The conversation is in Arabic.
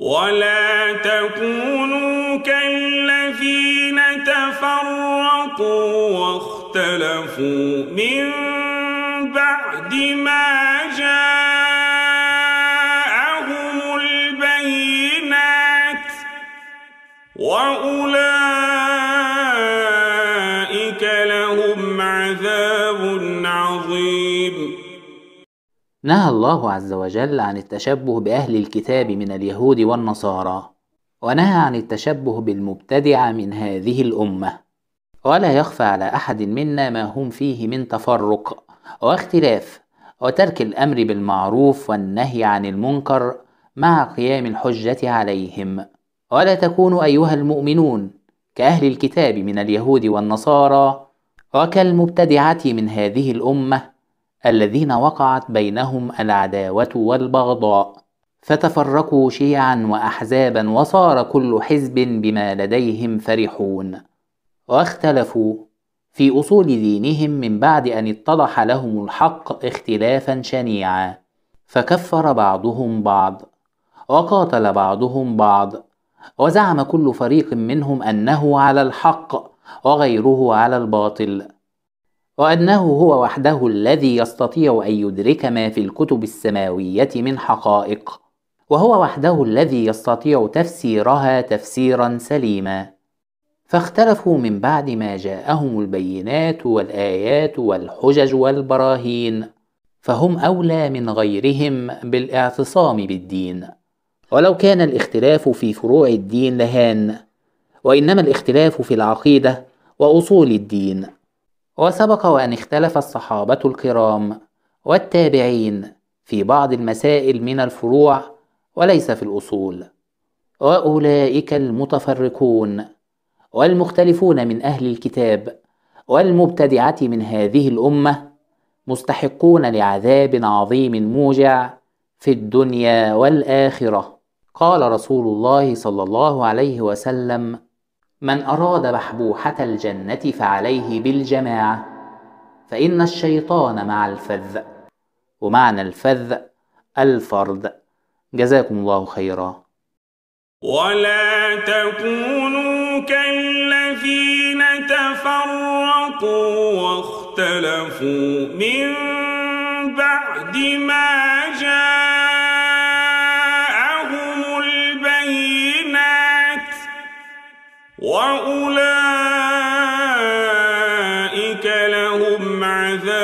ولا تكونوا كالذين تفرقوا واختلفوا من بعد ما جاءهم البينات وأولئك لهم عذاب عظيم نهى الله عز وجل عن التشبه بأهل الكتاب من اليهود والنصارى ونهى عن التشبه بالمبتدعة من هذه الأمة ولا يخفى على أحد منا ما هم فيه من تفرق واختلاف وترك الأمر بالمعروف والنهي عن المنكر مع قيام الحجة عليهم ولا تكونوا أيها المؤمنون كأهل الكتاب من اليهود والنصارى وكالمبتدعة من هذه الأمة الذين وقعت بينهم العداوة والبغضاء فتفرقوا شيعا وأحزابا وصار كل حزب بما لديهم فرحون واختلفوا في أصول دينهم من بعد أن اتضح لهم الحق اختلافا شنيعا فكفر بعضهم بعض وقاتل بعضهم بعض وزعم كل فريق منهم أنه على الحق وغيره على الباطل وأنه هو وحده الذي يستطيع أن يدرك ما في الكتب السماوية من حقائق وهو وحده الذي يستطيع تفسيرها تفسيرا سليما فاختلفوا من بعد ما جاءهم البينات والايات والحجج والبراهين فهم اولى من غيرهم بالاعتصام بالدين ولو كان الاختلاف في فروع الدين لهان وانما الاختلاف في العقيده واصول الدين وسبق وأن اختلف الصحابة الكرام والتابعين في بعض المسائل من الفروع وليس في الأصول وأولئك المتفرقون والمختلفون من أهل الكتاب والمبتدعة من هذه الأمة مستحقون لعذاب عظيم موجع في الدنيا والآخرة قال رسول الله صلى الله عليه وسلم من أراد بحبوحة الجنة فعليه بالجماعة فإن الشيطان مع الفذ ومعنى الفذ الفرد جزاكم الله خيرا ولا تكونوا كالذين تفرقوا واختلفوا من بعد ما جاءوا وأولئك لهم عذاب